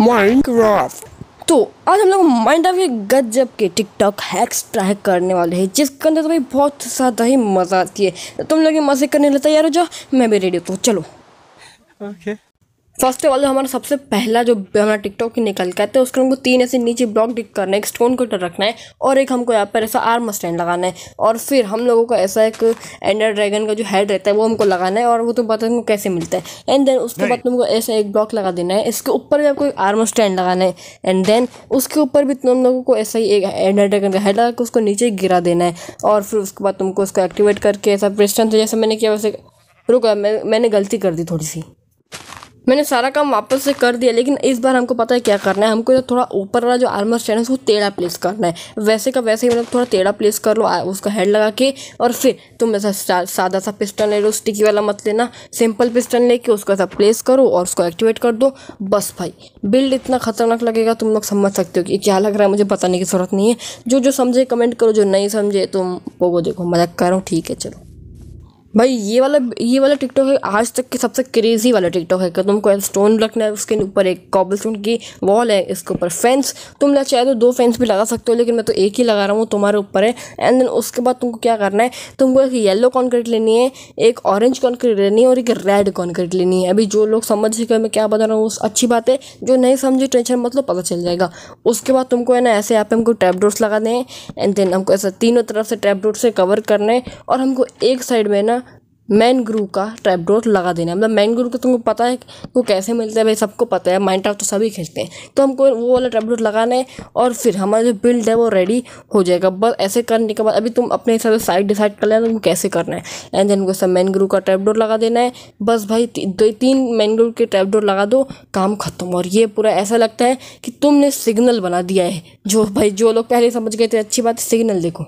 Minecraft तो आज हम लोग माइनक्राफ्ट एक गजब के टिकटॉक हैक्स ट्राई करने वाले हैं जिसके अंदर तो भाई बहुत ज़्यादा ही मज़ा आती है तुम लोग मज़े करने लगता तैयार यार जाओ मैं भी रेडी हूँ तो चलो okay okay. First of all हमारा सबसे पहला जो हमारा टिकटॉक ही निकल के आते है उसके हमको तीन ऐसे नीचे ब्लॉक डिक करना है एक स्टोन कटर रखना है और एक हमको यहाँ पर ऐसा आर्म स्टैंड लगाना है और फिर हम लोगों को ऐसा एक एंडर ड्रैगन का जो हेड रहता है वो हमको लगाना है और वो तो बता हमको कैसे मिलता है एंड देन उसके बाद तुमको ऐसा एक ब्लॉक लगा देना है इसके ऊपर भी आपको एक आर्म स्टैंड लगाना है एंड देन उसके ऊपर भी तुम तो लोगों को ऐसा ही एक एंडर ड्रैगन का हेड लगा के उसको नीचे गिरा देना है और फिर उसके बाद तुमको उसको एक्टिवेट करके ऐसा प्रेस्टन तो जैसे मैंने किया वैसे रुका मैं मैंने गलती कर दी थोड़ी सी मैंने सारा काम वापस से कर दिया लेकिन इस बार हमको पता है क्या करना है हमको जो थोड़ा ऊपर वाला जो आर्मर स्टैंड है उसको टेढ़ा प्लेस करना है वैसे का वैसे ही मतलब थोड़ा टेढ़ा प्लेस कर लो उसका हेड लगा के और फिर तुम ऐसा सादा सा पिस्टन ले लो स्टिकी वाला मत लेना सिंपल पिस्टन लेके उसको ऐसा प्लेस करो और उसको एक्टिवेट कर दो बस भाई बिल्ड इतना खतरनाक लगेगा तुम लोग समझ सकते हो कि क्या लग रहा है मुझे बताने की ज़रूरत नहीं है जो जो समझे कमेंट करो जो नहीं समझे तुम वो देखो मजाक करो ठीक है चलो भाई ये वाला ये वाला टिकटॉक है आज तक के सबसे क्रेजी वाला टिकटॉक है कि तुमको स्टोन रखना है उसके ऊपर एक कॉबल स्टोन की वॉल है इसके ऊपर फेंस तुम ना चाहे तो दो फेंस भी लगा सकते हो लेकिन मैं तो एक ही लगा रहा हूँ तुम्हारे ऊपर है एंड देन उसके बाद तुमको क्या करना है तुमको एक येलो कॉन्क्रीट लेनी है एक ऑरेंज कॉन्क्रीट लेनी है और एक रेड कॉन्क्रीट लेनी है अभी जो लोग समझ सके मैं क्या बता रहा हूँ अच्छी बात है जो नहीं समझे टेंशन मतलब पता चल जाएगा उसके बाद तुमको है ना ऐसे यहाँ पे हमको टैप डोर्स लगा दें एंड देन हमको ऐसा तीनों तरफ से टैप डोर से कवर करना है और हमको एक साइड में ना मैन ग्रू का ट्रैपडोर लगा देना मतलब मैनग्रू का तुमको पता है वो कैसे मिलता है भाई सबको पता है माइंड तो सभी खेलते हैं तो हमको वो वाला ट्रैपडोर लगाना है और फिर हमारा जो बिल्ड है वो रेडी हो जाएगा बस ऐसे करने के बाद अभी तुम अपने हिसाब से साइड डिसाइड कर लेना तुमको कैसे करना है एंड देन को सब ग्रू का ट्रैपडोर लगा देना है बस भाई दो तीन मैनग्रू के ट्रैपडोर लगा दो काम ख़त्म और ये पूरा ऐसा लगता है कि तुमने सिग्नल बना दिया है जो भाई जो लोग पहले समझ गए थे अच्छी बात सिग्नल देखो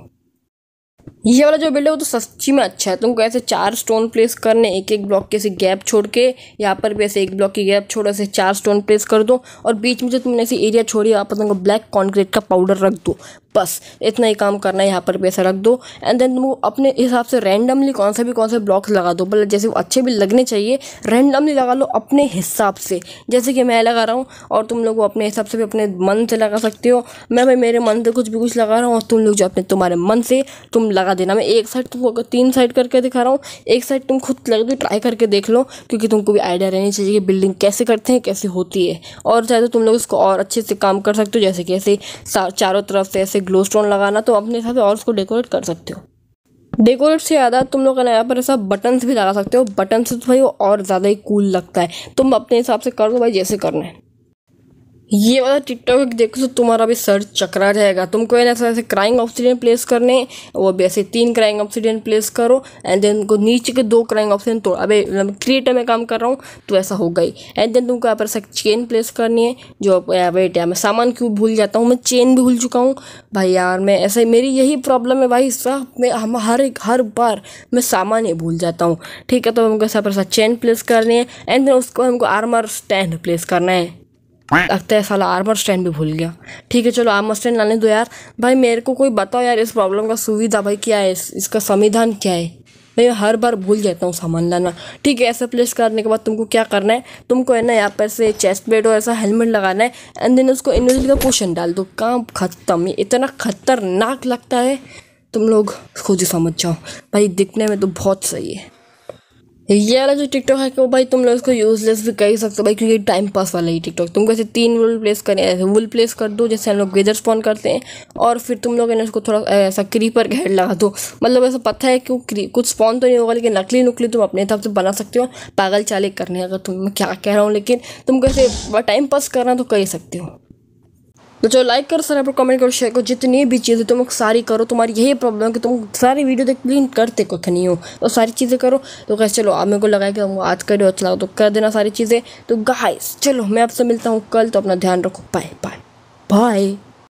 ये वाला जो बिल्ड है वो तो सच्ची में अच्छा है तुमको ऐसे चार स्टोन प्लेस करने एक एक ब्लॉक के ऐसे गैप छोड़ के यहाँ पर भी ऐसे एक ब्लॉक की गैप छोड़ ऐसे चार स्टोन प्लेस कर दो और बीच में जो तुमने ऐसे एरिया छोड़ी यहाँ पर तुमको ब्लैक कॉन्क्रीट का पाउडर रख दो बस इतना ही काम करना है यहाँ पर पैसा रख दो एंड देन वो अपने हिसाब से रैंडमली कौन सा भी कौन से ब्लॉक्स लगा दो मतलब जैसे वो अच्छे भी लगने चाहिए रैंडमली लगा लो अपने हिसाब से जैसे कि मैं लगा रहा हूँ और तुम लोग वो अपने हिसाब से भी अपने मन से लगा सकते हो मैं भाई मेरे मन से कुछ भी कुछ लगा रहा हूँ और तुम लोग जो अपने तुम्हारे मन से तुम लगा देना मैं एक साइड तुमको तीन साइड करके दिखा रहा हूँ एक साइड तुम खुद लग दो ट्राई करके देख लो क्योंकि तुमको भी आइडिया रहनी चाहिए कि बिल्डिंग कैसे करते हैं कैसे होती है और चाहे तो तुम लोग इसको और अच्छे से काम कर सकते हो जैसे कि ऐसे चारों तरफ से ऐसे ग्लो स्टोन लगाना तो अपने हिसाब से और उसको डेकोरेट कर सकते हो डेकोरेट से ज़्यादा तुम लोग का यहाँ पर ऐसा बटन्स भी लगा सकते हो बटन से तो भाई वो और ज़्यादा ही कूल लगता है तुम अपने हिसाब से कर लो भाई जैसे करना है ये वाला टिकटॉक देखो तो तुम्हारा भी सर चकरा जाएगा तुमको ऐसे ऐसे क्राइंग ऑक्सीडेंट प्लेस करने वो भी ऐसे तीन क्राइंग ऑक्सीडेंट प्लेस करो एंड देन को नीचे के दो क्राइंग ऑक्सीडेंट तोड़ अबे क्रिएटर मतलब में काम कर रहा हूँ तो ऐसा हो गई एंड देन तुमको यहाँ पर चेन प्लेस करनी है जो वेट है मैं सामान क्यों भूल जाता हूँ मैं चेन भी भूल चुका हूँ भाई यार मैं ऐसे मेरी यही प्रॉब्लम है भाई सब मैं हम हर एक हर बार मैं सामान ही भूल जाता हूँ ठीक है तो हमको ऐसा पर चेन प्लेस करनी है एंड देन उसको हमको आर्मर स्टैंड प्लेस करना है लगता है साला आर्मर स्टैंड भी भूल गया ठीक है चलो आर्मर स्टैंड लाने दो यार भाई मेरे को कोई बताओ यार इस प्रॉब्लम का सुविधा भाई क्या है इसका संविधान क्या है मैं हर बार भूल जाता हूँ सामान लाना ठीक है ऐसा प्लेस करने के बाद तुमको क्या करना है तुमको है ना यहाँ पर से चेस्ट बेड और ऐसा हेलमेट लगाना है एंड देन उसको इन्वेजिल का पोशन डाल दो काम खत्म इतना खतरनाक लगता है तुम लोग खुद ही समझ जाओ भाई दिखने में तो बहुत सही है ये वाला जो टिकटॉक है वो भाई तुम लोग इसको यूजलेस भी कर सकते हो भाई क्योंकि टाइम पास वाला ही टिकटॉक तुम कैसे तीन वुल प्लेस करें ऐसे वुल प्लेस कर दो जैसे हम लोग गेजर स्पॉन करते हैं और फिर तुम लोग इसको थोड़ा ऐसा क्रीपर का हेड लगा दो मतलब ऐसा पता है कि कुछ स्पॉन तो नहीं होगा लेकिन नकली नुकली तुम अपने हिसाब से बना सकते हो पागल चाले करने अगर तुम क्या कह रहा हूँ लेकिन तुम कैसे टाइम पास करना तो कर सकते हो तो चलो लाइक करो सर पर कमेंट करो शेयर करो जितनी भी चीज़ें तुम सारी करो तुम्हारी यही प्रॉब्लम है कि तुम सारी वीडियो देख क्लीन करते कुछ नहीं हो तो सारी चीज़ें करो तो कैसे चलो आप मेरे को लगाया कि आज कर हो अच्छा लगा तो कर देना सारी चीज़ें तो गाइस चलो मैं आपसे मिलता हूँ कल तो अपना ध्यान रखो बाय बाय बाय